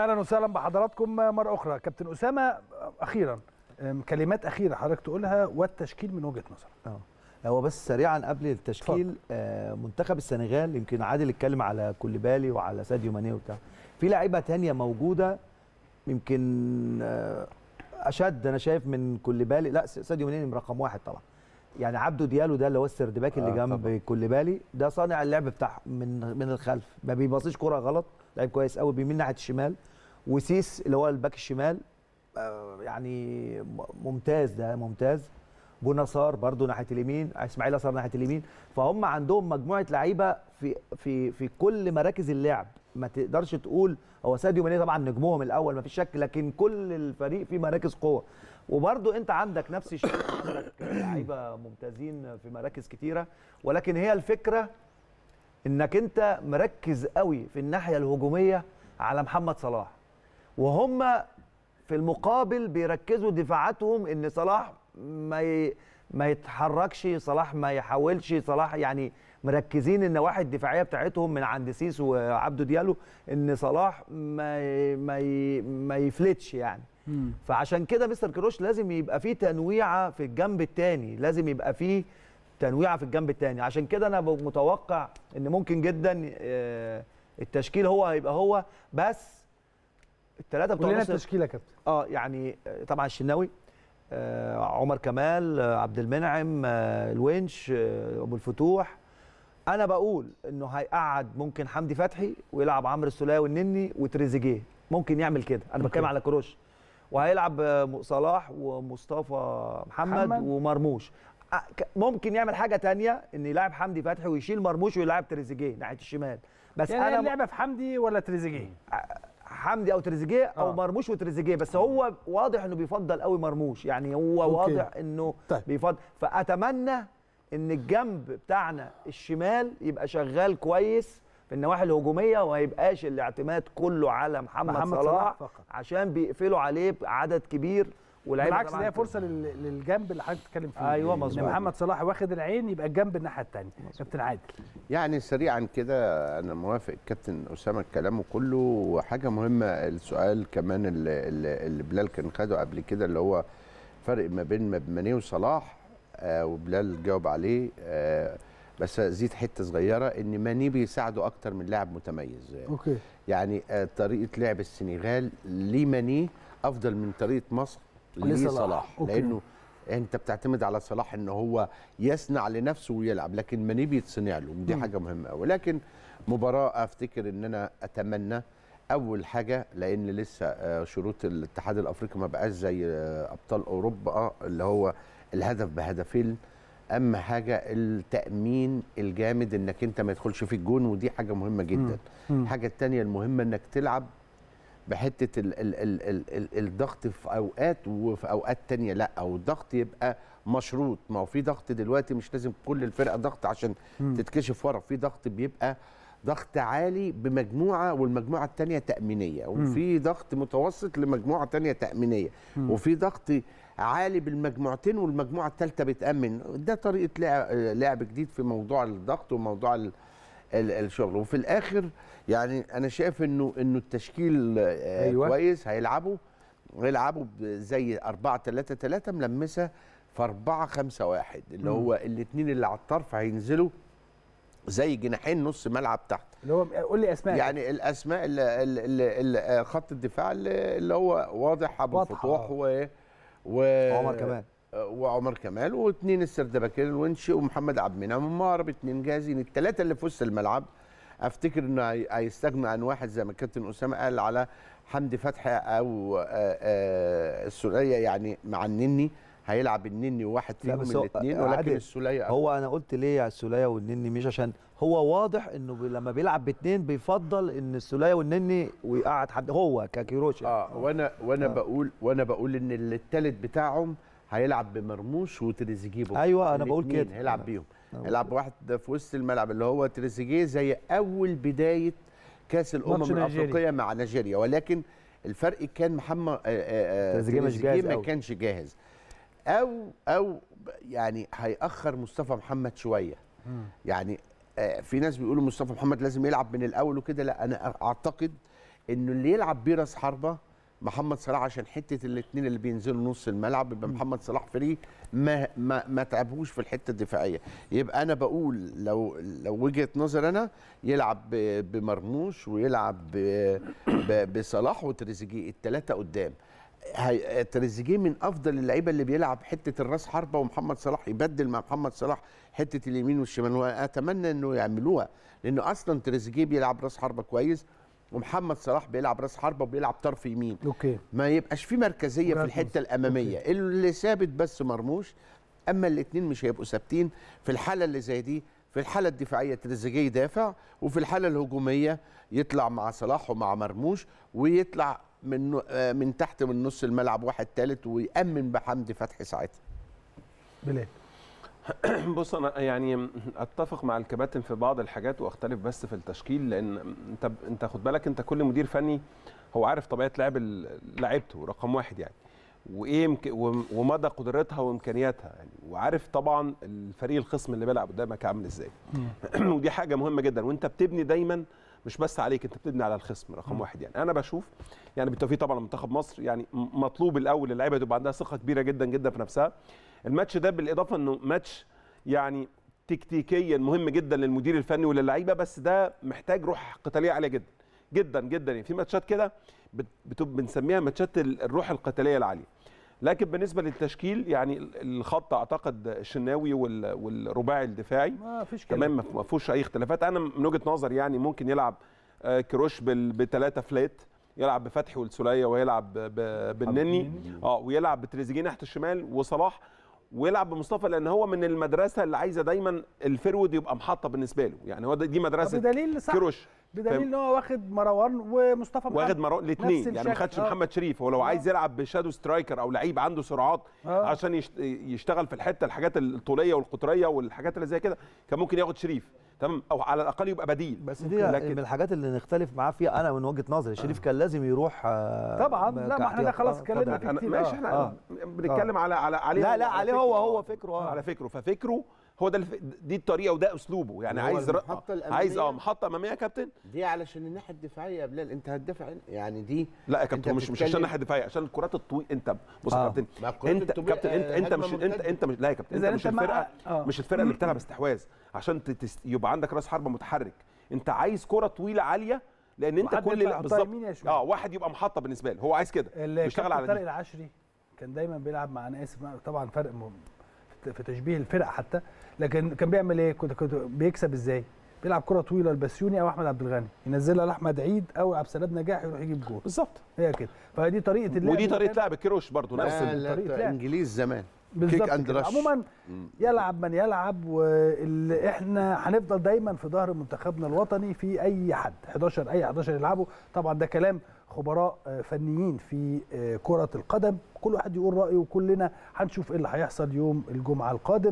اهلا وسهلا بحضراتكم مره اخرى كابتن اسامه اخيرا كلمات اخيره حضرتك تقولها والتشكيل من وجهه نظرك اه هو بس سريعا قبل التشكيل آه منتخب السنغال يمكن عادل اتكلم على كوليبالي وعلى ساديو ماني وبتاع في لعيبه ثانيه موجوده يمكن آه اشد انا شايف من كوليبالي لا ساديو ماني رقم واحد طبعا يعني عبده ديالو ده اللي هو السردباك اللي آه جنب كوليبالي ده صانع اللعب بتاعهم من من الخلف ما بيباصيش كوره غلط لعيب كويس قوي بيمين ناحيه الشمال وسيس اللي هو الباك الشمال آه، يعني ممتاز ده ممتاز بونا صار برده ناحيه اليمين اسماعيل صار ناحيه اليمين فهم عندهم مجموعه لعيبه في في في كل مراكز اللعب ما تقدرش تقول هو ساديو ماني طبعا نجمهم الاول ما فيش شك لكن كل الفريق فيه مراكز قوه وبرده انت عندك نفس الشيء عندك لعيبه ممتازين في مراكز كتيره ولكن هي الفكره انك انت مركز قوي في الناحيه الهجوميه على محمد صلاح وهم في المقابل بيركزوا دفاعاتهم ان صلاح ما ي... ما يتحركش صلاح ما يحاولش صلاح يعني مركزين النواحي الدفاعيه بتاعتهم من عند سيس وعبده ديالو ان صلاح ما ما ما يفلتش يعني مم. فعشان كده مستر كروش لازم يبقى فيه تنويعه في الجنب الثاني لازم يبقى فيه تنويعه في الجنب الثاني عشان كده انا متوقع ان ممكن جدا آه، التشكيل هو هيبقى هو بس الثلاثه بتوع كلنا التشكيله يا كابتن اه يعني آه، طبعا الشناوي آه عمر كمال آه عبد المنعم آه الونش آه ابو الفتوح انا بقول انه هيقعد ممكن حمدي فتحي ويلعب عمرو السوليه والنني وتريزيجيه ممكن يعمل كده انا بتكلم على كروش وهيلعب آه، صلاح ومصطفى محمد, محمد. ومرموش ممكن يعمل حاجه تانية ان يلعب حمدي فتحي ويشيل مرموش ويلعب تريزيجيه ناحيه الشمال بس يعني انا اللعبه في حمدي ولا تريزيجيه حمدي او تريزيجيه او آه. مرموش وتريزيجيه بس هو واضح انه بيفضل قوي مرموش يعني هو أوكي. واضح انه طيب. بيفضل فاتمنى ان الجنب بتاعنا الشمال يبقى شغال كويس في النواحي الهجوميه وما يبقاش الاعتماد كله على محمد, محمد صلاح, صلاح فقط. عشان بيقفلوا عليه عدد كبير والعيب بالعكس هي فرصه للجنب اللي حضرتك بتتكلم فيه ايوه مظبوط ان محمد صلاح واخد العين يبقى الجنب الناحيه الثانيه كابتن عادل يعني سريعا كده انا موافق كابتن اسامه كلامه كله وحاجه مهمه السؤال كمان اللي, اللي بلال كان خده قبل كده اللي هو فرق ما بين ماني وصلاح آه، وبلال جاوب عليه آه، بس زيد حته صغيره ان ماني بيساعده اكتر من لاعب متميز اوكي يعني آه، طريقه لعب السنغال لماني افضل من طريقه مصر لصلاح لانه انت بتعتمد على صلاح ان هو يصنع لنفسه ويلعب لكن ماني بيتصنع له ودي حاجه مهمه قوي لكن مباراه افتكر ان انا اتمنى اول حاجه لان لسه شروط الاتحاد الافريقي ما بقاش زي ابطال اوروبا اللي هو الهدف بهدفين اهم حاجه التامين الجامد انك انت ما يدخلش في الجون ودي حاجه مهمه جدا الحاجه الثانيه المهمه انك تلعب بحته الـ الـ الـ الـ الـ الضغط في اوقات وفي اوقات تانية لا او الضغط يبقى مشروط ما هو في ضغط دلوقتي مش لازم كل الفرقه ضغط عشان تتكشف ورا في ضغط بيبقى ضغط عالي بمجموعه والمجموعه التانية تامينيه وفي ضغط متوسط لمجموعه تانية تامينيه وفي ضغط عالي بالمجموعتين والمجموعه التالتة بتامن ده طريقه لعب, جديد في موضوع الضغط وموضوع الشغل وفي الاخر يعني انا شايف انه انه التشكيل آه، أيوة. كويس هيلعبوا هيلعبوا زي 4 3 3 ملمسه في 4 5 1 اللي هو الاثنين اللي على الطرف هينزلوا زي جناحين نص ملعب تحت اللي هو قول لي اسماء يعني الاسماء اللي اللي خط الدفاع اللي هو واضح ابو فتوح و وعمر كمال وعمر كمال واثنين السردباكين الونشي ومحمد عبد المنعم ومعرب اثنين جاهزين الثلاثه اللي في وسط الملعب افتكر انه هيستغنى عن واحد زي ما الكابتن اسامه قال على حمدي فتحي او آه، آه، الثنائيه يعني مع النني هيلعب النني وواحد فيهم الاثنين ولكن السوليه هو انا قلت ليه على السوليه والنني مش عشان هو واضح انه بي لما بيلعب باثنين بيفضل ان السوليه والنني ويقعد حد هو ككيروش اه وانا وانا آه. بقول وانا بقول ان الثالث بتاعهم هيلعب بمرموش وتريزيجيه ايوه انا بقول كده هيلعب بيهم هيلعب واحد في وسط الملعب اللي هو تريزيجيه زي اول بدايه كاس الامم الافريقيه مع نيجيريا ولكن الفرق كان محمد آه، آه، آه، تريزيجيه ما كانش جاهز او او يعني هيأخر مصطفى محمد شويه يعني آه، في ناس بيقولوا مصطفى محمد لازم يلعب من الاول وكده لا انا اعتقد انه اللي يلعب بيه راس حربه محمد صلاح عشان حته الاثنين اللي بينزلوا نص الملعب يبقى محمد صلاح فري ما ما ما تعبوش في الحته الدفاعيه يبقى انا بقول لو لو وجهه نظر انا يلعب بمرموش ويلعب بصلاح وتريزيجيه الثلاثه قدام تريزيجيه من افضل اللعيبه اللي بيلعب حته الراس حربه ومحمد صلاح يبدل مع محمد صلاح حته اليمين والشمال واتمنى انه يعملوها لانه اصلا تريزيجيه بيلعب راس حربه كويس ومحمد صلاح بيلعب راس حربه وبيلعب طرف يمين اوكي ما يبقاش في مركزيه في الحته الاماميه أوكي. اللي ثابت بس مرموش اما الاثنين مش هيبقوا ثابتين في الحاله اللي زي دي في الحاله الدفاعيه تريزيجيه يدافع وفي الحاله الهجوميه يطلع مع صلاح ومع مرموش ويطلع من آه، من تحت من نص الملعب واحد ثالث ويامن بحمدي فتحي ساعتها بلال بص انا يعني اتفق مع الكباتن في بعض الحاجات واختلف بس في التشكيل لان انت انت خد بالك انت كل مدير فني هو عارف طبيعه لعب لعيبته رقم واحد يعني وايه ومدى قدرتها وامكانياتها يعني وعارف طبعا الفريق الخصم اللي بيلعب قدامك عامل ازاي ودي حاجه مهمه جدا وانت بتبني دايما مش بس عليك انت بتبني على الخصم رقم واحد يعني انا بشوف يعني بالتوفيق طبعا منتخب مصر يعني مطلوب الاول اللعيبه تبقى عندها ثقه كبيره جدا جدا في نفسها الماتش ده بالاضافه انه ماتش يعني تكتيكيا مهم جدا للمدير الفني وللعيبه بس ده محتاج روح قتاليه عاليه جدا جدا جدا يعني في ماتشات كده بنسميها ماتشات الروح القتاليه العاليه لكن بالنسبه للتشكيل يعني الخط اعتقد الشناوي والرباعي الدفاعي ما فيش تمام ما فيهوش اي اختلافات انا من وجهه نظري يعني ممكن يلعب آه، كروش بثلاثه فلات يلعب بفتحي والسوليه ويلعب بالنني اه ويلعب بتريزيجيه ناحيه الشمال وصلاح ويلعب بمصطفى لان هو من المدرسه اللي عايزه دايما الفرود يبقى محطه بالنسبه له يعني هو دي مدرسه صح كروش بدليل طيب. ان هو واخد مروان ومصطفى محمد واخد مروان الاثنين يعني ما خدش آه. محمد شريف هو لو عايز آه. يلعب بشادو سترايكر او لعيب عنده سرعات أوه. عشان يشتغل في الحته الحاجات الطوليه والقطريه والحاجات اللي زي كده كان ممكن ياخد شريف تمام او على الاقل يبقى بديل بس دي لكن من الحاجات اللي نختلف معاه فيها انا من وجهه نظري آه. شريف كان لازم يروح طبعا لا ما احنا ده خلاص اتكلمنا كتير ماشي احنا بنتكلم على على عليه لا لا عليه هو هو فكره آه. على فكره ففكره هو ده دي الطريقه وده اسلوبه يعني عايز رقه عايز اه محطه اماميه يا كابتن دي علشان الناحيه الدفاعيه يا بلال انت هتدافع يعني دي لا يا كابتن مش مش عشان الناحيه الدفاعيه عشان الكرات الطويله انت بص يا آه. كابتن انت كابتن انت انت مش انت انت مش لا يا كابتن انت مش الفرقه آه. مش الفرقه اللي بتلعب استحواذ عشان يبقى عندك راس حربه متحرك انت عايز كره طويله عاليه لان انت كل بالظبط اه واحد يبقى محطه بالنسبه له هو عايز كده بيشتغل على طارق العشري كان دايما بيلعب مع انا اسف طبعا فرق مهم. في تشبيه الفرق حتى لكن كان بيعمل ايه كنت كنت بيكسب ازاي بيلعب كره طويله لبسيوني او احمد عبد الغني ينزلها لاحمد عيد او عبد السلام نجاح يروح يجيب جول بالظبط هي كده فدي طريقه اللعب ودي طريقه لعب الكروش برضه نفس طريقه انجليز زمان بالظبط عموما يلعب من يلعب واللي احنا هنفضل دايما في ظهر منتخبنا الوطني في اي حد 11 اي 11 يلعبوا طبعا ده كلام خبراء آه، فنيين في آه، كرة القدم كل واحد يقول رأيه وكلنا هنشوف ايه اللي هيحصل يوم الجمعة القادم